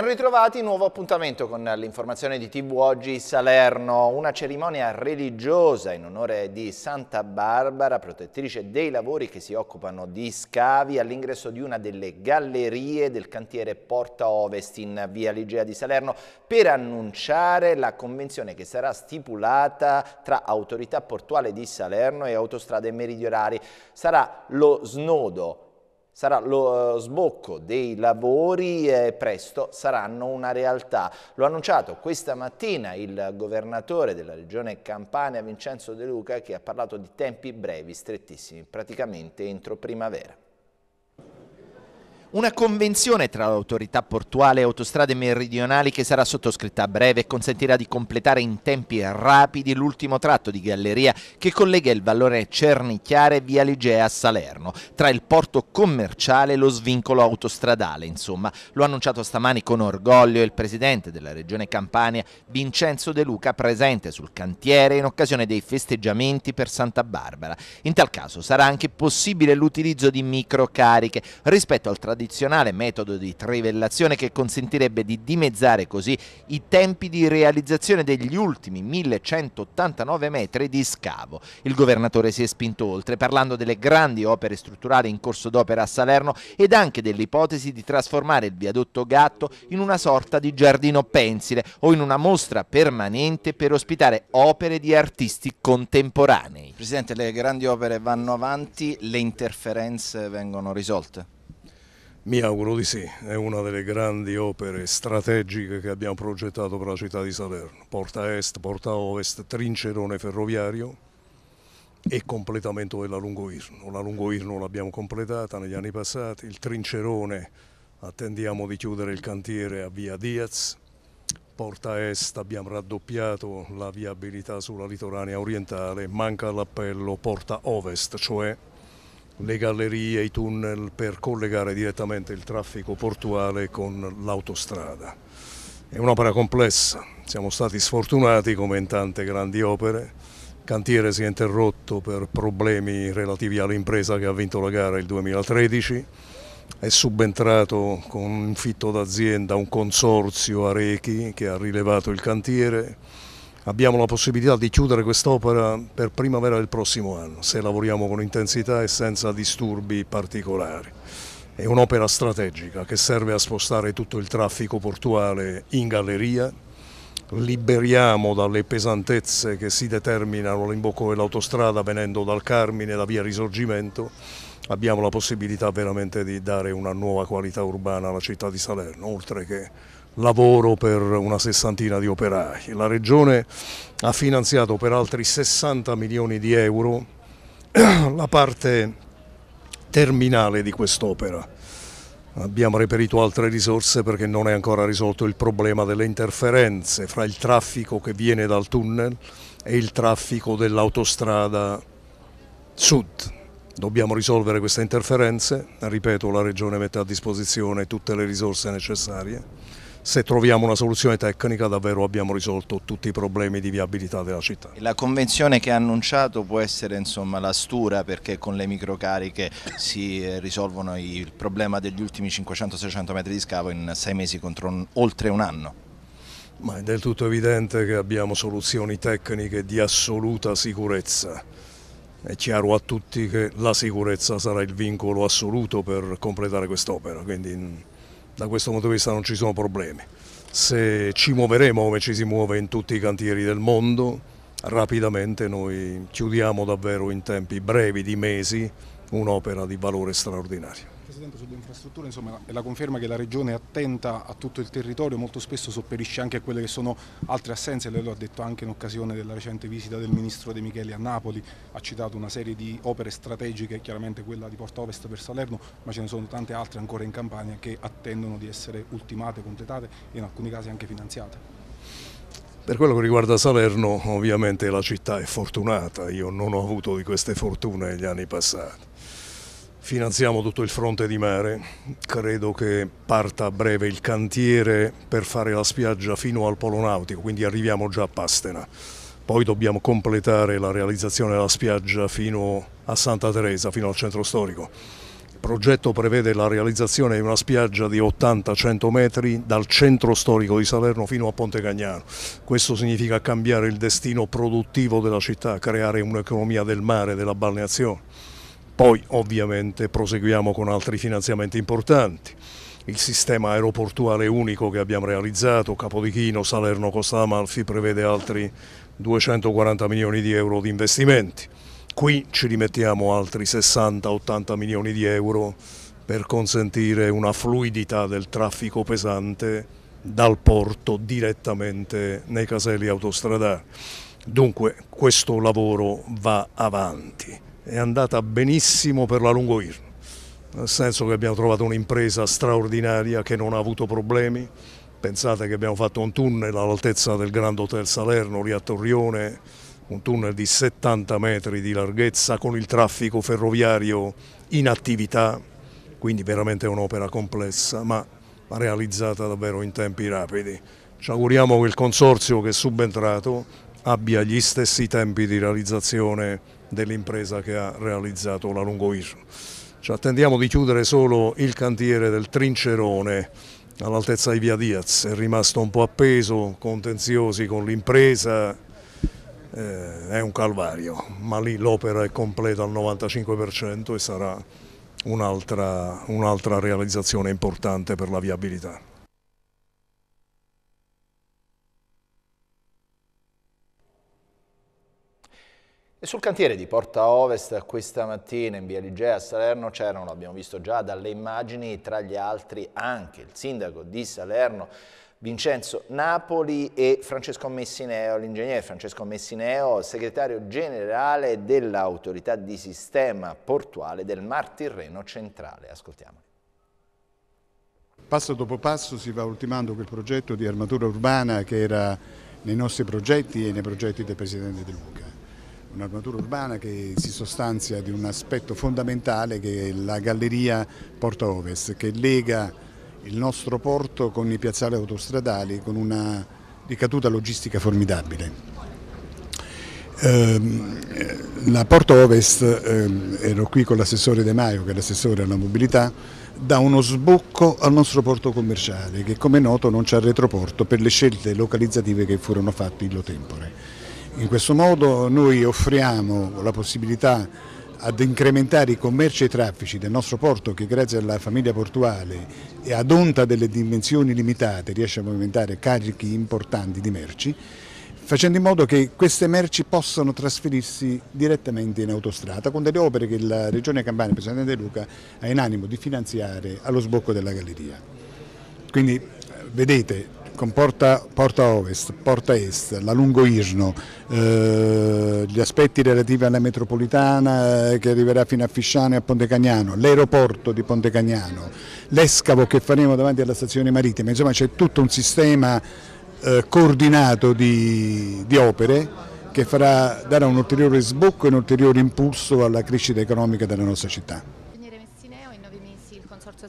Ben ritrovati, nuovo appuntamento con l'informazione di TV Oggi Salerno, una cerimonia religiosa in onore di Santa Barbara, protettrice dei lavori che si occupano di scavi all'ingresso di una delle gallerie del cantiere Porta Ovest in via Ligea di Salerno per annunciare la convenzione che sarà stipulata tra Autorità Portuale di Salerno e Autostrade Meridionali. Sarà lo snodo sarà lo eh, sbocco dei lavori eh, presto saranno una realtà. Lo ha annunciato questa mattina il governatore della regione Campania Vincenzo De Luca che ha parlato di tempi brevi, strettissimi, praticamente entro primavera. Una convenzione tra l'autorità portuale e autostrade meridionali che sarà sottoscritta a breve consentirà di completare in tempi rapidi l'ultimo tratto di galleria che collega il Vallone Cernichiare via Ligea a Salerno, tra il porto commerciale e lo svincolo autostradale, insomma. Lo ha annunciato stamani con orgoglio il presidente della regione Campania, Vincenzo De Luca, presente sul cantiere in occasione dei festeggiamenti per Santa Barbara. In tal caso sarà anche possibile l'utilizzo di microcariche rispetto al trattamento tradizionale metodo di trivellazione che consentirebbe di dimezzare così i tempi di realizzazione degli ultimi 1189 metri di scavo. Il governatore si è spinto oltre parlando delle grandi opere strutturali in corso d'opera a Salerno ed anche dell'ipotesi di trasformare il viadotto Gatto in una sorta di giardino pensile o in una mostra permanente per ospitare opere di artisti contemporanei. Presidente, le grandi opere vanno avanti, le interferenze vengono risolte? Mi auguro di sì, è una delle grandi opere strategiche che abbiamo progettato per la città di Salerno, porta est, porta ovest, trincerone ferroviario e completamento della Lungo Irno. La Lungo Irno l'abbiamo completata negli anni passati, il trincerone attendiamo di chiudere il cantiere a via Diaz, porta est abbiamo raddoppiato la viabilità sulla litoranea orientale, manca l'appello porta ovest, cioè le gallerie, i tunnel per collegare direttamente il traffico portuale con l'autostrada. È un'opera complessa, siamo stati sfortunati come in tante grandi opere, il cantiere si è interrotto per problemi relativi all'impresa che ha vinto la gara il 2013, è subentrato con un fitto d'azienda un consorzio a Rechi che ha rilevato il cantiere, abbiamo la possibilità di chiudere quest'opera per primavera del prossimo anno, se lavoriamo con intensità e senza disturbi particolari. È un'opera strategica che serve a spostare tutto il traffico portuale in galleria, liberiamo dalle pesantezze che si determinano all'imbocco dell'autostrada venendo dal Carmine, da via Risorgimento, abbiamo la possibilità veramente di dare una nuova qualità urbana alla città di Salerno, oltre che lavoro per una sessantina di operai. La Regione ha finanziato per altri 60 milioni di euro la parte terminale di quest'opera. Abbiamo reperito altre risorse perché non è ancora risolto il problema delle interferenze fra il traffico che viene dal tunnel e il traffico dell'autostrada sud. Dobbiamo risolvere queste interferenze, ripeto la Regione mette a disposizione tutte le risorse necessarie se troviamo una soluzione tecnica davvero abbiamo risolto tutti i problemi di viabilità della città. La convenzione che ha annunciato può essere insomma, la stura perché con le microcariche si eh, risolvono il problema degli ultimi 500-600 metri di scavo in sei mesi contro un, oltre un anno? Ma è del tutto evidente che abbiamo soluzioni tecniche di assoluta sicurezza. È chiaro a tutti che la sicurezza sarà il vincolo assoluto per completare quest'opera, quindi mm, da questo punto di vista non ci sono problemi. Se ci muoveremo come ci si muove in tutti i cantieri del mondo, rapidamente noi chiudiamo davvero in tempi brevi di mesi un'opera di valore straordinario. Presidente, sulle infrastrutture insomma, è la conferma che la Regione è attenta a tutto il territorio, molto spesso sopperisce anche a quelle che sono altre assenze, lei lo ha detto anche in occasione della recente visita del Ministro De Micheli a Napoli, ha citato una serie di opere strategiche, chiaramente quella di Porta Ovest per Salerno, ma ce ne sono tante altre ancora in Campania che attendono di essere ultimate, completate e in alcuni casi anche finanziate. Per quello che riguarda Salerno, ovviamente la città è fortunata, io non ho avuto di queste fortune negli anni passati. Finanziamo tutto il fronte di mare, credo che parta a breve il cantiere per fare la spiaggia fino al polo nautico, quindi arriviamo già a Pastena. Poi dobbiamo completare la realizzazione della spiaggia fino a Santa Teresa, fino al centro storico. Il progetto prevede la realizzazione di una spiaggia di 80-100 metri dal centro storico di Salerno fino a Ponte Cagnano. Questo significa cambiare il destino produttivo della città, creare un'economia del mare, della balneazione poi ovviamente proseguiamo con altri finanziamenti importanti il sistema aeroportuale unico che abbiamo realizzato, Capodichino, Salerno, Costa Amalfi, prevede altri 240 milioni di euro di investimenti. Qui ci rimettiamo altri 60-80 milioni di euro per consentire una fluidità del traffico pesante dal porto direttamente nei caselli autostradali. Dunque questo lavoro va avanti è andata benissimo per la Lungoirno, nel senso che abbiamo trovato un'impresa straordinaria che non ha avuto problemi. Pensate che abbiamo fatto un tunnel all'altezza del Grand Hotel Salerno, lì a Torrione, un tunnel di 70 metri di larghezza con il traffico ferroviario in attività, quindi veramente un'opera complessa, ma realizzata davvero in tempi rapidi. Ci auguriamo che il consorzio che è subentrato abbia gli stessi tempi di realizzazione dell'impresa che ha realizzato la Lungo Lungoiso. Ci attendiamo di chiudere solo il cantiere del Trincerone all'altezza di Via Diaz, è rimasto un po' appeso, contenziosi con l'impresa, eh, è un calvario, ma lì l'opera è completa al 95% e sarà un'altra un realizzazione importante per la viabilità. E sul cantiere di Porta Ovest questa mattina in via Ligea a Salerno c'erano, l'abbiamo visto già dalle immagini, tra gli altri anche il sindaco di Salerno Vincenzo Napoli e Francesco Messineo, l'ingegnere Francesco Messineo, segretario generale dell'autorità di sistema portuale del Mar Tirreno Centrale. Ascoltiamo. Passo dopo passo si va ultimando quel progetto di armatura urbana che era nei nostri progetti e nei progetti del Presidente De Luca un'armatura urbana che si sostanzia di un aspetto fondamentale che è la galleria Porto Ovest, che lega il nostro porto con i piazzali autostradali con una ricaduta logistica formidabile. Ehm, eh, la Porto Ovest, ehm, ero qui con l'assessore De Maio, che è l'assessore alla mobilità, dà uno sbocco al nostro porto commerciale che come noto non c'è retroporto per le scelte localizzative che furono fatte in lo tempore. In questo modo noi offriamo la possibilità ad incrementare i commerci e i traffici del nostro porto che grazie alla famiglia portuale e ad onta delle dimensioni limitate riesce a movimentare carichi importanti di merci facendo in modo che queste merci possano trasferirsi direttamente in autostrada con delle opere che la Regione Campania, Presidente De Luca, ha in animo di finanziare allo sbocco della galleria. Quindi vedete, con porta, porta, ovest, porta est, la lungo Irno, eh, gli aspetti relativi alla metropolitana eh, che arriverà fino a Fisciano e a Ponte Cagnano, l'aeroporto di Ponte Cagnano, l'escavo che faremo davanti alla stazione marittima, insomma c'è tutto un sistema eh, coordinato di, di opere che farà, darà un ulteriore sbocco e un ulteriore impulso alla crescita economica della nostra città.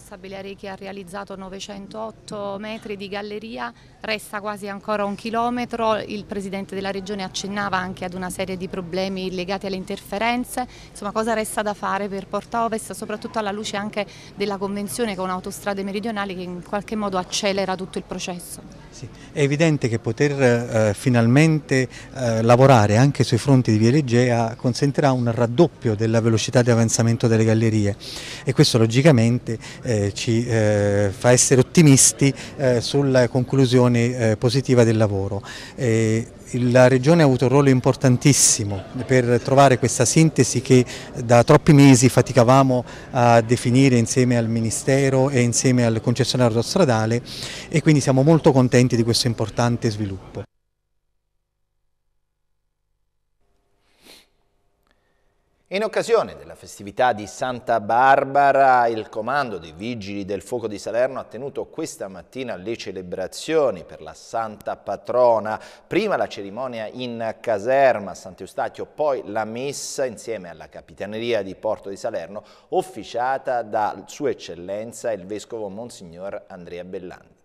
Stabilari che ha realizzato 908 metri di galleria, resta quasi ancora un chilometro, il Presidente della Regione accennava anche ad una serie di problemi legati alle interferenze, insomma cosa resta da fare per Porta Ovest, soprattutto alla luce anche della convenzione con autostrade meridionali che in qualche modo accelera tutto il processo? Sì, è evidente che poter eh, finalmente eh, lavorare anche sui fronti di Via Legea consentirà un raddoppio della velocità di avanzamento delle gallerie e questo logicamente eh, eh, ci eh, fa essere ottimisti eh, sulla conclusione eh, positiva del lavoro. la Regione ha avuto un ruolo importantissimo per trovare questa sintesi che da troppi mesi faticavamo a definire insieme al Ministero e insieme al concessionario autostradale e quindi siamo molto contenti di questo importante sviluppo. In occasione della festività di Santa Barbara, il comando dei Vigili del Fuoco di Salerno ha tenuto questa mattina le celebrazioni per la Santa Patrona. Prima la cerimonia in caserma a Sant'Eustachio, poi la messa insieme alla Capitaneria di Porto di Salerno, officiata da Sua Eccellenza il Vescovo Monsignor Andrea Bellanti.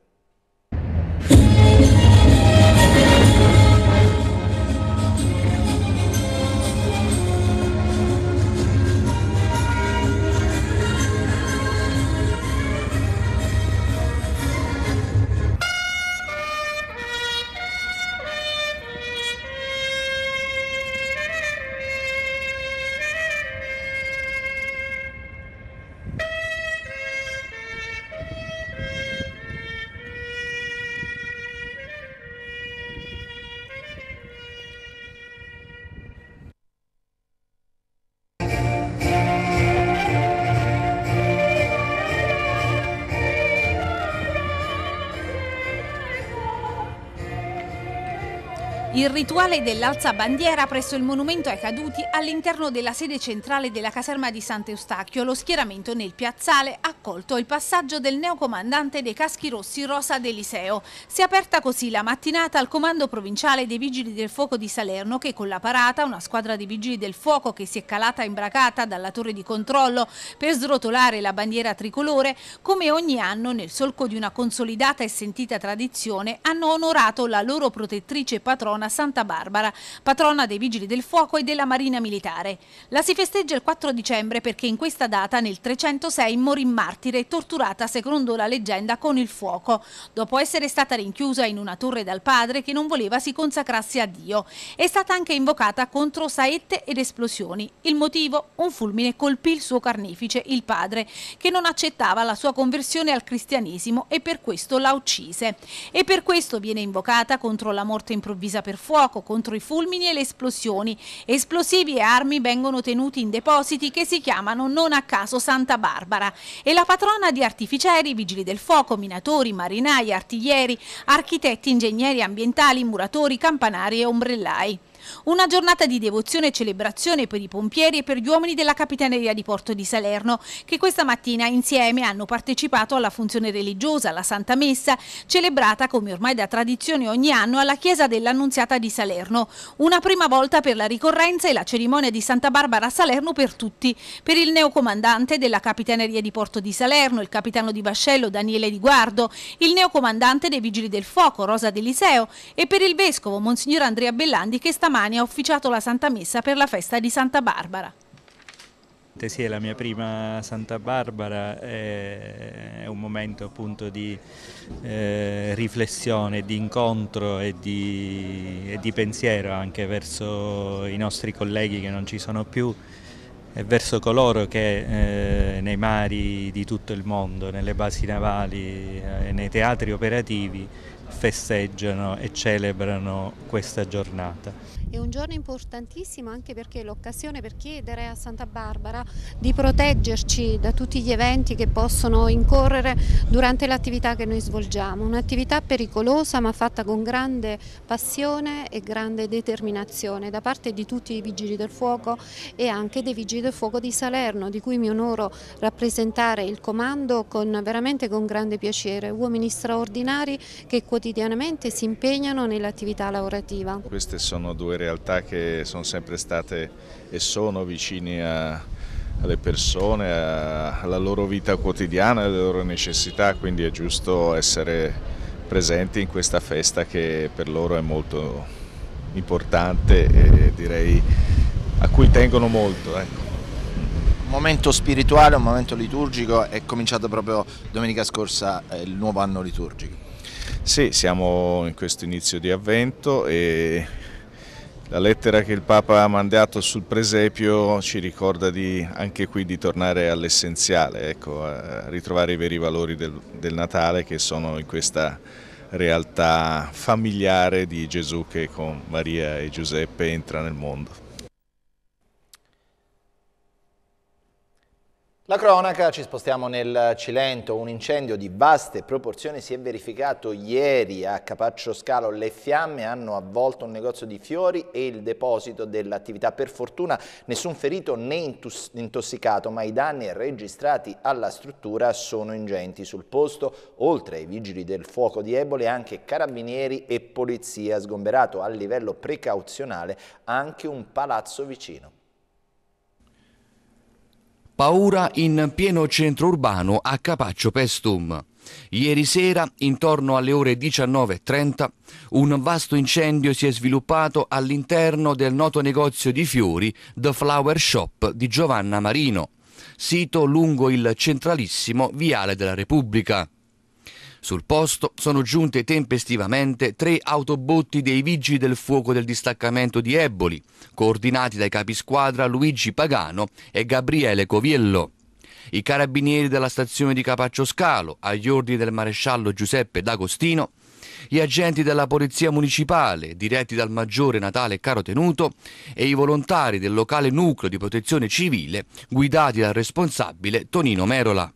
rituale dell'alza bandiera presso il monumento ai caduti all'interno della sede centrale della caserma di Sant'Eustacchio, lo schieramento nel piazzale ha colto il passaggio del neocomandante dei caschi rossi Rosa Deliseo. Si è aperta così la mattinata al comando provinciale dei Vigili del Fuoco di Salerno che con la parata, una squadra di Vigili del Fuoco che si è calata imbracata dalla torre di controllo per srotolare la bandiera tricolore, come ogni anno nel solco di una consolidata e sentita tradizione, hanno onorato la loro protettrice patrona Santa Santa Barbara, patrona dei Vigili del Fuoco e della Marina Militare. La si festeggia il 4 dicembre perché in questa data nel 306 morì martire torturata secondo la leggenda con il fuoco, dopo essere stata rinchiusa in una torre dal padre che non voleva si consacrasse a Dio. È stata anche invocata contro saette ed esplosioni. Il motivo? Un fulmine colpì il suo carnefice, il padre, che non accettava la sua conversione al cristianesimo e per questo la uccise. E per questo viene invocata contro la morte improvvisa per fuoco fuoco contro i fulmini e le esplosioni. Esplosivi e armi vengono tenuti in depositi che si chiamano non a caso Santa Barbara e la patrona di artificieri, vigili del fuoco, minatori, marinai, artiglieri, architetti, ingegneri ambientali, muratori, campanari e ombrellai. Una giornata di devozione e celebrazione per i pompieri e per gli uomini della Capitaneria di Porto di Salerno, che questa mattina insieme hanno partecipato alla funzione religiosa, la Santa Messa, celebrata come ormai da tradizione ogni anno alla Chiesa dell'Annunziata di Salerno. Una prima volta per la ricorrenza e la cerimonia di Santa Barbara a Salerno per tutti. Per il neocomandante della Capitaneria di Porto di Salerno, il capitano di vascello Daniele Di Guardo, il neocomandante dei Vigili del Fuoco Rosa Deliseo e per il vescovo Monsignor Andrea Bellandi che stamattina stamani ha officiato la Santa Messa per la festa di Santa Barbara. Sì, è la mia prima Santa Barbara, è un momento appunto di eh, riflessione, di incontro e di, e di pensiero anche verso i nostri colleghi che non ci sono più e verso coloro che eh, nei mari di tutto il mondo, nelle basi navali, eh, nei teatri operativi festeggiano e celebrano questa giornata. È un giorno importantissimo anche perché è l'occasione per chiedere a Santa Barbara di proteggerci da tutti gli eventi che possono incorrere durante l'attività che noi svolgiamo. Un'attività pericolosa ma fatta con grande passione e grande determinazione da parte di tutti i Vigili del Fuoco e anche dei Vigili del Fuoco di Salerno di cui mi onoro rappresentare il comando con, veramente con grande piacere. Uomini straordinari che quotidianamente quotidianamente si impegnano nell'attività lavorativa. Queste sono due realtà che sono sempre state e sono vicine a, alle persone, a, alla loro vita quotidiana, alle loro necessità, quindi è giusto essere presenti in questa festa che per loro è molto importante e direi a cui tengono molto. Ecco. Un momento spirituale, un momento liturgico è cominciato proprio domenica scorsa eh, il nuovo anno liturgico. Sì, siamo in questo inizio di avvento e la lettera che il Papa ha mandato sul presepio ci ricorda di, anche qui di tornare all'essenziale, ecco, a ritrovare i veri valori del, del Natale che sono in questa realtà familiare di Gesù che con Maria e Giuseppe entra nel mondo. La cronaca, ci spostiamo nel Cilento, un incendio di vaste proporzioni si è verificato ieri a Capaccio Scalo, le fiamme hanno avvolto un negozio di fiori e il deposito dell'attività, per fortuna nessun ferito né intossicato ma i danni registrati alla struttura sono ingenti, sul posto oltre ai vigili del fuoco di Eboli anche carabinieri e polizia, sgomberato a livello precauzionale anche un palazzo vicino. Paura in pieno centro urbano a Capaccio Pestum. Ieri sera, intorno alle ore 19.30, un vasto incendio si è sviluppato all'interno del noto negozio di fiori The Flower Shop di Giovanna Marino, sito lungo il centralissimo Viale della Repubblica. Sul posto sono giunte tempestivamente tre autobotti dei vigili del fuoco del distaccamento di Eboli, coordinati dai capisquadra Luigi Pagano e Gabriele Coviello. I carabinieri della stazione di Capaccio Scalo, agli ordini del maresciallo Giuseppe D'Agostino, gli agenti della Polizia Municipale, diretti dal Maggiore Natale Caro Tenuto, e i volontari del locale nucleo di protezione civile, guidati dal responsabile Tonino Merola.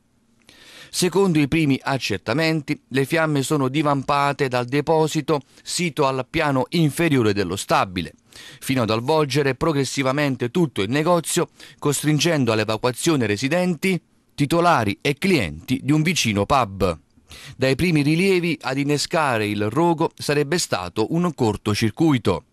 Secondo i primi accertamenti, le fiamme sono divampate dal deposito sito al piano inferiore dello stabile, fino ad avvolgere progressivamente tutto il negozio, costringendo all'evacuazione residenti, titolari e clienti di un vicino pub. Dai primi rilievi ad innescare il rogo sarebbe stato un cortocircuito.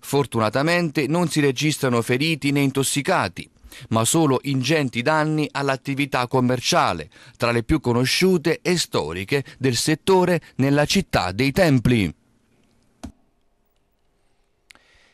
Fortunatamente non si registrano feriti né intossicati, ma solo ingenti danni all'attività commerciale, tra le più conosciute e storiche del settore nella città dei templi.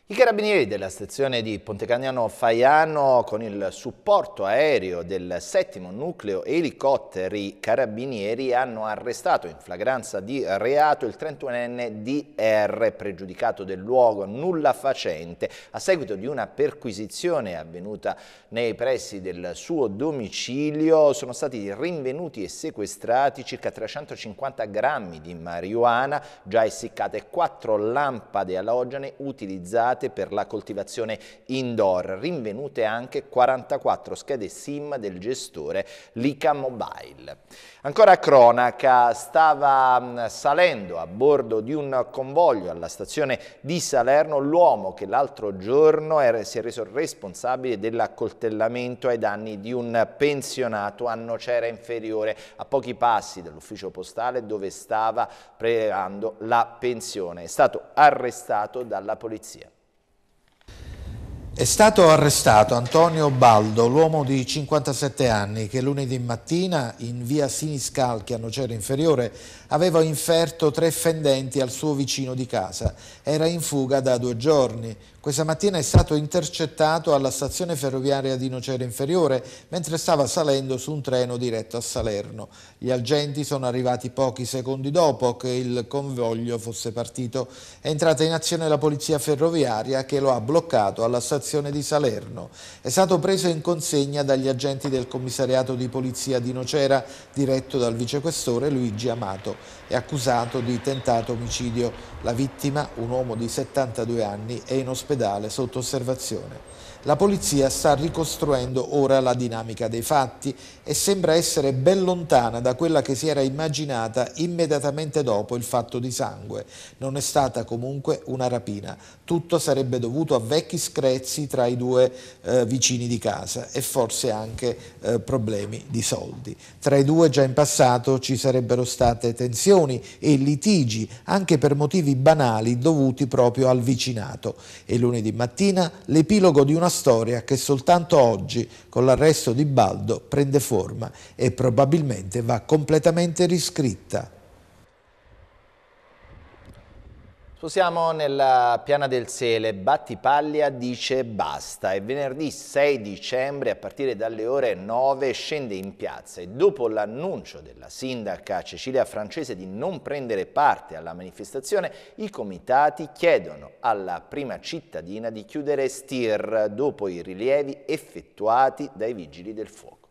I carabinieri della stazione di Pontecagnano Faiano, con il supporto aereo del settimo nucleo elicotteri carabinieri, hanno arrestato in flagranza di reato il 31enne DR, pregiudicato del luogo nulla facente, a seguito di una perquisizione avvenuta nei pressi del suo domicilio. Sono stati rinvenuti e sequestrati circa 350 grammi di marijuana, già essiccate e quattro lampade alogene utilizzate adottate per la coltivazione indoor, rinvenute anche 44 schede SIM del gestore Lica Mobile. Ancora cronaca, stava mm, salendo a bordo di un convoglio alla stazione di Salerno l'uomo che l'altro giorno era, si è reso responsabile dell'accoltellamento ai danni di un pensionato a Nocera Inferiore, a pochi passi dall'ufficio postale dove stava pregando la pensione. È stato arrestato dalla polizia. È stato arrestato Antonio Baldo, l'uomo di 57 anni che lunedì mattina in via Siniscalchi a Nocera Inferiore aveva inferto tre fendenti al suo vicino di casa. Era in fuga da due giorni. Questa mattina è stato intercettato alla stazione ferroviaria di Nocera Inferiore mentre stava salendo su un treno diretto a Salerno. Gli agenti sono arrivati pochi secondi dopo che il convoglio fosse partito. È entrata in azione la polizia ferroviaria che lo ha bloccato alla stazione di Salerno. È stato preso in consegna dagli agenti del commissariato di polizia di Nocera diretto dal vicequestore Luigi Amato è accusato di tentato omicidio. La vittima, un uomo di 72 anni, è in ospedale sotto osservazione. La polizia sta ricostruendo ora la dinamica dei fatti e sembra essere ben lontana da quella che si era immaginata immediatamente dopo il fatto di sangue. Non è stata comunque una rapina. Tutto sarebbe dovuto a vecchi screzzi tra i due eh, vicini di casa e forse anche eh, problemi di soldi. Tra i due già in passato ci sarebbero state tensioni e litigi anche per motivi banali dovuti proprio al vicinato e lunedì mattina l'epilogo di una storia che soltanto oggi, con l'arresto di Baldo, prende forma e probabilmente va completamente riscritta. Siamo nella Piana del Sele, Battipaglia dice basta e venerdì 6 dicembre a partire dalle ore 9 scende in piazza e dopo l'annuncio della sindaca Cecilia Francese di non prendere parte alla manifestazione i comitati chiedono alla prima cittadina di chiudere Stir dopo i rilievi effettuati dai vigili del fuoco.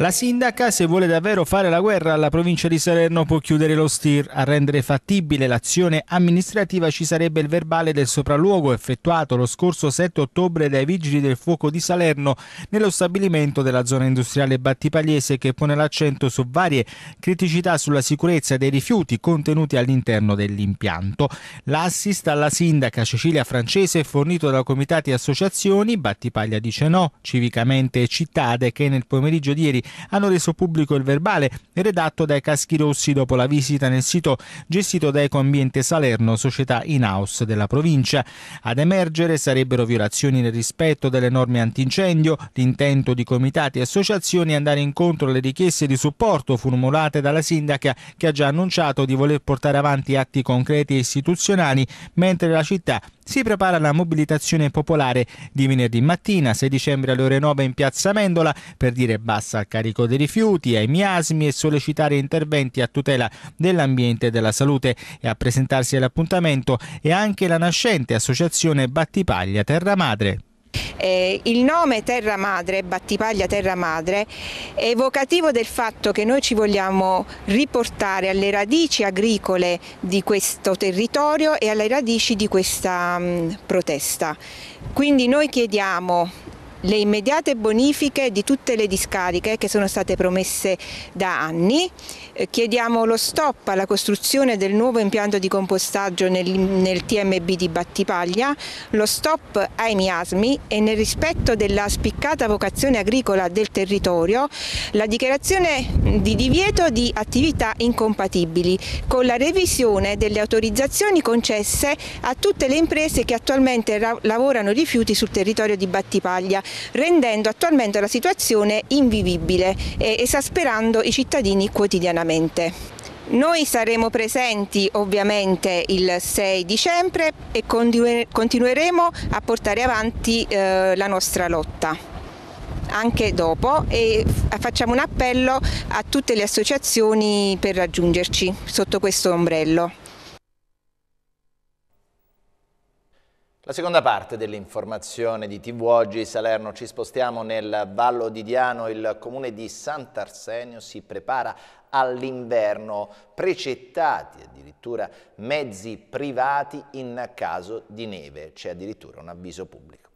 La sindaca, se vuole davvero fare la guerra alla provincia di Salerno, può chiudere lo STIR. A rendere fattibile l'azione amministrativa ci sarebbe il verbale del sopralluogo effettuato lo scorso 7 ottobre dai Vigili del Fuoco di Salerno nello stabilimento della zona industriale Battipagliese che pone l'accento su varie criticità sulla sicurezza dei rifiuti contenuti all'interno dell'impianto. L'assist alla sindaca Cecilia Francese fornito da comitati e associazioni, Battipaglia dice no, Civicamente e Cittade che nel pomeriggio di ieri hanno reso pubblico il verbale redatto dai Caschi Rossi dopo la visita nel sito gestito da Ecoambiente Salerno, società in-house della provincia. Ad emergere sarebbero violazioni nel rispetto delle norme antincendio, l'intento di comitati e associazioni andare incontro alle richieste di supporto formulate dalla sindaca che ha già annunciato di voler portare avanti atti concreti e istituzionali, mentre la città si prepara la mobilitazione popolare di venerdì mattina 6 dicembre alle ore 9 in piazza Mendola per dire basta al carico dei rifiuti, ai miasmi e sollecitare interventi a tutela dell'ambiente e della salute e a presentarsi all'appuntamento è anche la nascente associazione Battipaglia Terra Madre. Eh, il nome Terra Madre, Battipaglia Terra Madre, è evocativo del fatto che noi ci vogliamo riportare alle radici agricole di questo territorio e alle radici di questa mh, mm, protesta. Quindi noi chiediamo le immediate bonifiche di tutte le discariche che sono state promesse da anni. Eh, chiediamo lo stop alla costruzione del nuovo impianto di compostaggio nel, nel TMB di Battipaglia, lo stop ai miasmi e nel rispetto della spiccata vocazione agricola del territorio, la dichiarazione di divieto di attività incompatibili con la revisione delle autorizzazioni concesse a tutte le imprese che attualmente lavorano rifiuti sul territorio di Battipaglia rendendo attualmente la situazione invivibile e esasperando i cittadini quotidianamente. Noi saremo presenti ovviamente il 6 dicembre e continueremo a portare avanti eh, la nostra lotta anche dopo e facciamo un appello a tutte le associazioni per raggiungerci sotto questo ombrello. La seconda parte dell'informazione di TV Oggi Salerno ci spostiamo nel Vallo di Diano, il comune di Sant'Arsenio si prepara all'inverno, precettati addirittura mezzi privati in caso di neve, c'è addirittura un avviso pubblico.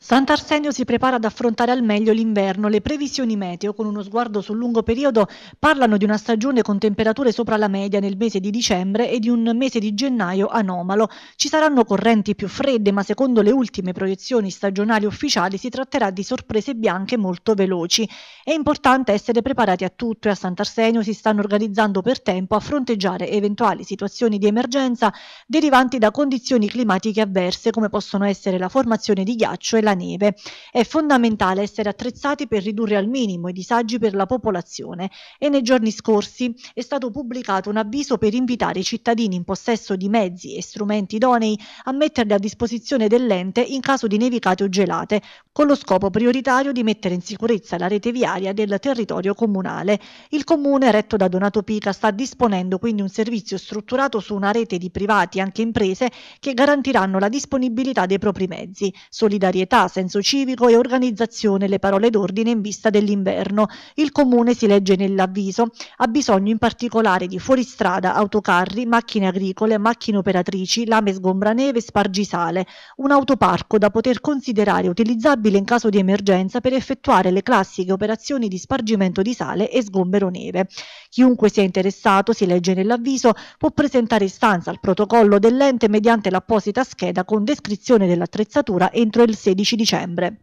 Sant'Arsenio si prepara ad affrontare al meglio l'inverno. Le previsioni meteo, con uno sguardo sul lungo periodo, parlano di una stagione con temperature sopra la media nel mese di dicembre e di un mese di gennaio anomalo. Ci saranno correnti più fredde, ma secondo le ultime proiezioni stagionali ufficiali si tratterà di sorprese bianche molto veloci. È importante essere preparati a tutto e a Sant'Arsenio si stanno organizzando per tempo a fronteggiare eventuali situazioni di emergenza derivanti da condizioni climatiche avverse, come possono essere la formazione di ghiaccio e la della neve. È fondamentale essere attrezzati per ridurre al minimo i disagi per la popolazione e nei giorni scorsi è stato pubblicato un avviso per invitare i cittadini in possesso di mezzi e strumenti idonei a metterli a disposizione dell'ente in caso di nevicate o gelate, con lo scopo prioritario di mettere in sicurezza la rete viaria del territorio comunale. Il comune, retto da Donato Pica, sta disponendo quindi un servizio strutturato su una rete di privati, e anche imprese, che garantiranno la disponibilità dei propri mezzi. Solidarietà civiltà, senso civico e organizzazione le parole d'ordine in vista dell'inverno. Il comune, si legge nell'avviso, ha bisogno in particolare di fuoristrada, autocarri, macchine agricole, macchine operatrici, lame sgombraneve, spargisale, un autoparco da poter considerare utilizzabile in caso di emergenza per effettuare le classiche operazioni di spargimento di sale e sgombero neve. Chiunque sia interessato, si legge nell'avviso, può presentare istanza al protocollo dell'ente mediante l'apposita scheda con descrizione dell'attrezzatura entro il 16 15 dicembre.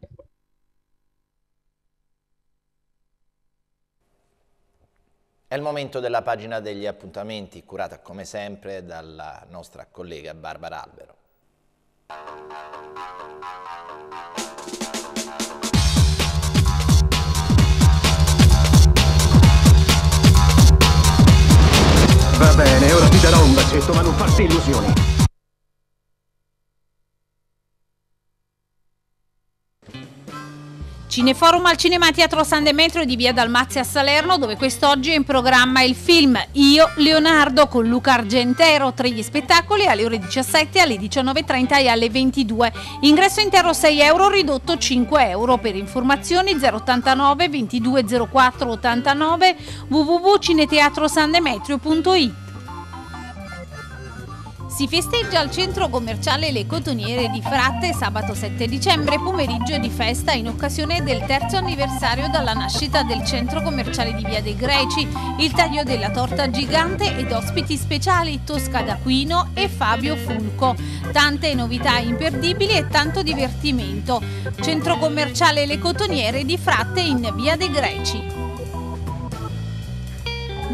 È il momento della pagina degli appuntamenti, curata come sempre dalla nostra collega Barbara Albero. Va bene, ora ti darò un bacetto, ma non farti illusioni. Cineforum al Cinema Teatro San Demetrio di Via Dalmazia a Salerno, dove quest'oggi è in programma il film Io Leonardo con Luca Argentero, tre gli spettacoli alle ore 17, alle 19.30 e alle 22. Ingresso intero 6 euro, ridotto 5 euro. Per informazioni 089 2204 89 www.cineteatrosandemetrio.it si festeggia al centro commerciale Le Cotoniere di Fratte sabato 7 dicembre, pomeriggio di festa in occasione del terzo anniversario dalla nascita del centro commerciale di Via dei Greci, il taglio della torta gigante ed ospiti speciali Tosca d'Aquino e Fabio Fulco. Tante novità imperdibili e tanto divertimento. Centro commerciale Le Cotoniere di Fratte in Via dei Greci.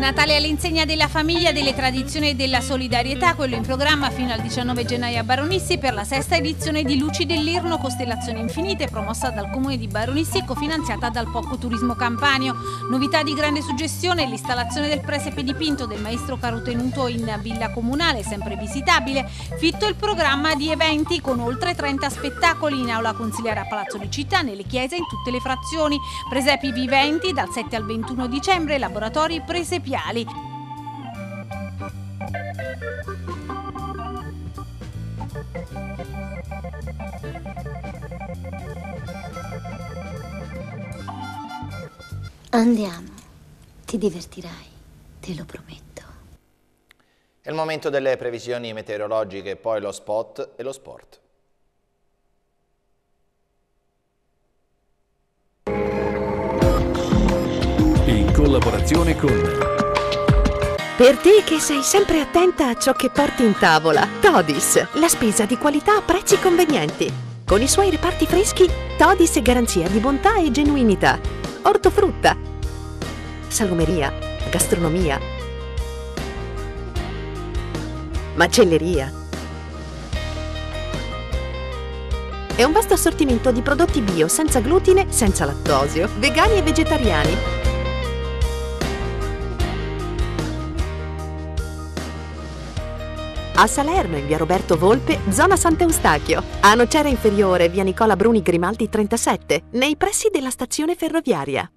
Natale all'insegna della famiglia, delle tradizioni e della solidarietà, quello in programma fino al 19 gennaio a Baronissi per la sesta edizione di Luci dell'Irno Costellazioni Infinite, promossa dal comune di Baronissi e cofinanziata dal Poco Turismo Campanio. Novità di grande suggestione l'installazione del presepe dipinto del maestro carotenuto in villa comunale, sempre visitabile. Fitto il programma di eventi con oltre 30 spettacoli in aula consigliare a Palazzo di Città, nelle chiese in tutte le frazioni, presepi viventi dal 7 al 21 dicembre, laboratori presepi marsupiali. Andiamo, ti divertirai, te lo prometto. È il momento delle previsioni meteorologiche, poi lo spot e lo sport. In collaborazione con per te che sei sempre attenta a ciò che porti in tavola, Todis, la spesa di qualità a prezzi convenienti. Con i suoi reparti freschi, Todis è garanzia di bontà e genuinità. Ortofrutta, salumeria, gastronomia, macelleria. E un vasto assortimento di prodotti bio, senza glutine, senza lattosio, vegani e vegetariani. A Salerno, in via Roberto Volpe, zona Sant'Eustachio. A Nocera Inferiore, via Nicola Bruni Grimaldi 37, nei pressi della stazione ferroviaria.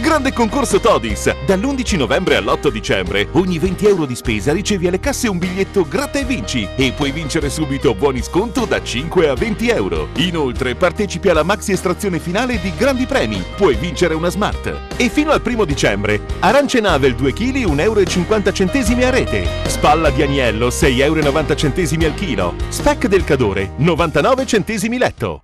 Grande concorso Todis! Dall'11 novembre all'8 dicembre ogni 20 euro di spesa ricevi alle casse un biglietto gratta e vinci e puoi vincere subito buoni sconto da 5 a 20 euro. Inoltre partecipi alla maxi estrazione finale di grandi premi, puoi vincere una smart. E fino al 1 dicembre arance navel 2 kg 1,50 euro a rete, spalla di agnello 6,90 euro al chilo, spec del cadore 99 centesimi letto.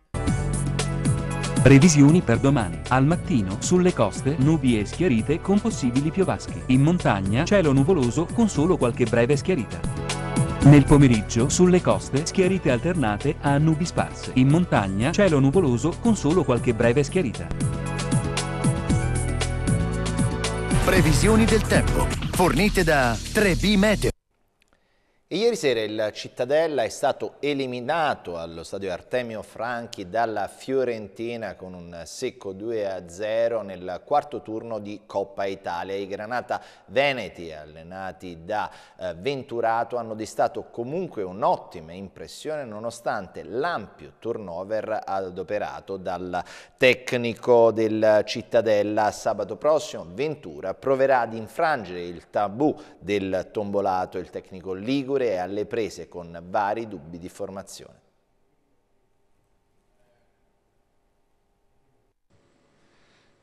Previsioni per domani. Al mattino, sulle coste, nubi e schiarite con possibili piovaschi. In montagna, cielo nuvoloso con solo qualche breve schiarita. Nel pomeriggio, sulle coste, schiarite alternate a nubi sparse. In montagna, cielo nuvoloso con solo qualche breve schiarita. Previsioni del tempo. Fornite da 3B Meteo. E ieri sera il Cittadella è stato eliminato allo stadio Artemio Franchi dalla Fiorentina con un secco 2-0 nel quarto turno di Coppa Italia. I Granata Veneti, allenati da eh, Venturato, hanno distato comunque un'ottima impressione nonostante l'ampio turnover adoperato dal tecnico del Cittadella. Sabato prossimo Ventura proverà ad infrangere il tabù del tombolato. Il tecnico Ligure procure è alle prese con vari dubbi di formazione.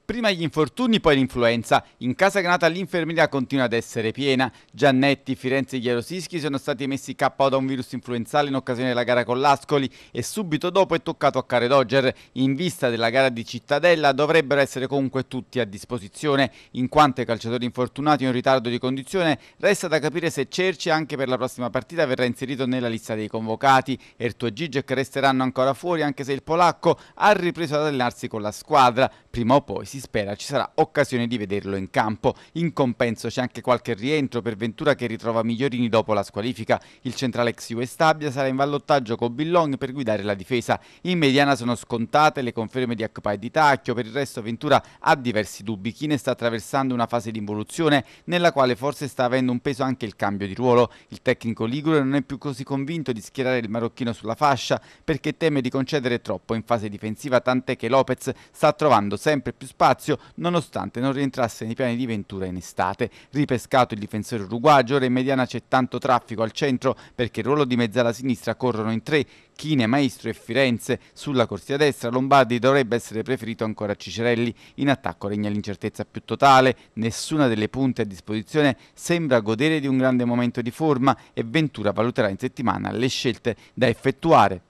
Prima gli infortuni, poi l'influenza. In casa Granata l'infermeria continua ad essere piena. Giannetti, Firenze e Ierosischi sono stati messi KO da un virus influenzale in occasione della gara con l'Ascoli e subito dopo è toccato a Care Dodger. In vista della gara di Cittadella dovrebbero essere comunque tutti a disposizione, in quanto i calciatori infortunati in ritardo di condizione resta da capire se Cerci anche per la prossima partita verrà inserito nella lista dei convocati. Ertu e Gigek resteranno ancora fuori anche se il polacco ha ripreso ad allenarsi con la squadra. Prima o poi si spera ci sarà occasione di vederlo in campo. In compenso c'è anche qualche rientro per Ventura che ritrova Migliorini dopo la squalifica. Il centrale ex Stabia sarà in vallottaggio con Billong per guidare la difesa. In mediana sono scontate le conferme di Akpa e di Tacchio, per il resto Ventura ha diversi dubbi. Chine sta attraversando una fase di involuzione nella quale forse sta avendo un peso anche il cambio di ruolo. Il tecnico Ligure non è più così convinto di schierare il marocchino sulla fascia perché teme di concedere troppo in fase difensiva tant'è che Lopez sta trovando sempre più spazio spazio nonostante non rientrasse nei piani di Ventura in estate. Ripescato il difensore uruguagio, ora in mediana c'è tanto traffico al centro perché il ruolo di mezzala sinistra corrono in tre, Chine, Maestro e Firenze. Sulla corsia destra Lombardi dovrebbe essere preferito ancora a Cicerelli. In attacco regna l'incertezza più totale, nessuna delle punte a disposizione sembra godere di un grande momento di forma e Ventura valuterà in settimana le scelte da effettuare.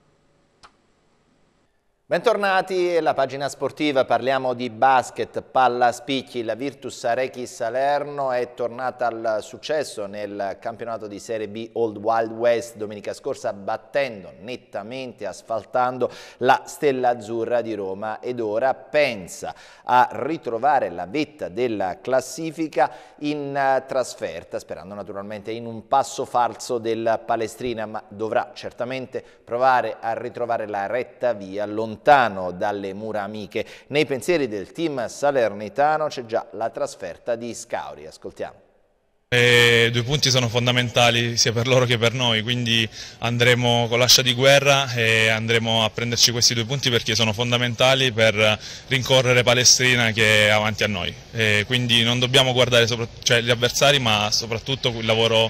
Bentornati alla pagina sportiva, parliamo di basket, palla spicchi, la Virtus Arechi Salerno è tornata al successo nel campionato di Serie B Old Wild West domenica scorsa battendo nettamente, asfaltando la Stella Azzurra di Roma ed ora pensa a ritrovare la vetta della classifica in eh, trasferta sperando naturalmente in un passo falso del palestrina ma dovrà certamente provare a ritrovare la retta via lontana lontano dalle mura amiche. Nei pensieri del team salernitano c'è già la trasferta di Scauri. Ascoltiamo. E eh, due punti sono fondamentali sia per loro che per noi, quindi andremo con l'ascia di guerra e andremo a prenderci questi due punti perché sono fondamentali per rincorrere Palestrina che è avanti a noi. E eh, quindi non dobbiamo guardare cioè, gli avversari ma soprattutto il lavoro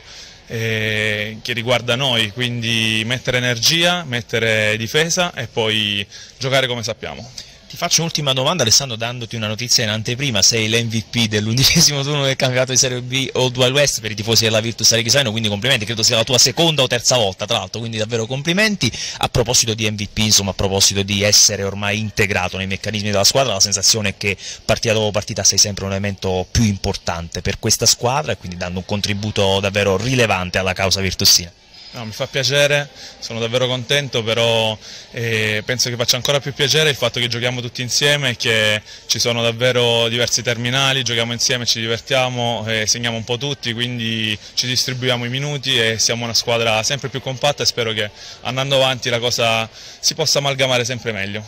eh, che riguarda noi, quindi mettere energia, mettere difesa e poi giocare come sappiamo. Ti faccio un'ultima domanda, Alessandro, dandoti una notizia in anteprima. Sei l'MVP dell'undicesimo turno del campionato di Serie B Old Wild West per i tifosi della Virtus Arechisaino, quindi complimenti. Credo sia la tua seconda o terza volta, tra l'altro, quindi davvero complimenti. A proposito di MVP, insomma, a proposito di essere ormai integrato nei meccanismi della squadra, la sensazione è che partita dopo partita sei sempre un elemento più importante per questa squadra e quindi dando un contributo davvero rilevante alla causa virtussina. No, mi fa piacere, sono davvero contento, però eh, penso che faccia ancora più piacere il fatto che giochiamo tutti insieme e che ci sono davvero diversi terminali, giochiamo insieme, ci divertiamo, eh, segniamo un po' tutti, quindi ci distribuiamo i minuti e siamo una squadra sempre più compatta e spero che andando avanti la cosa si possa amalgamare sempre meglio.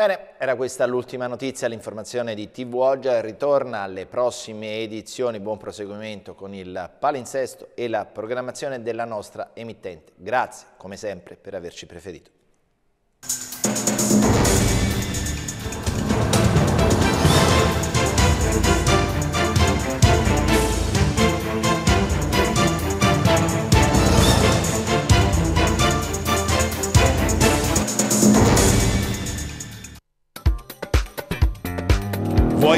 Bene, era questa l'ultima notizia, l'informazione di TV Oggi ritorna alle prossime edizioni, buon proseguimento con il palinsesto e la programmazione della nostra emittente. Grazie come sempre per averci preferito.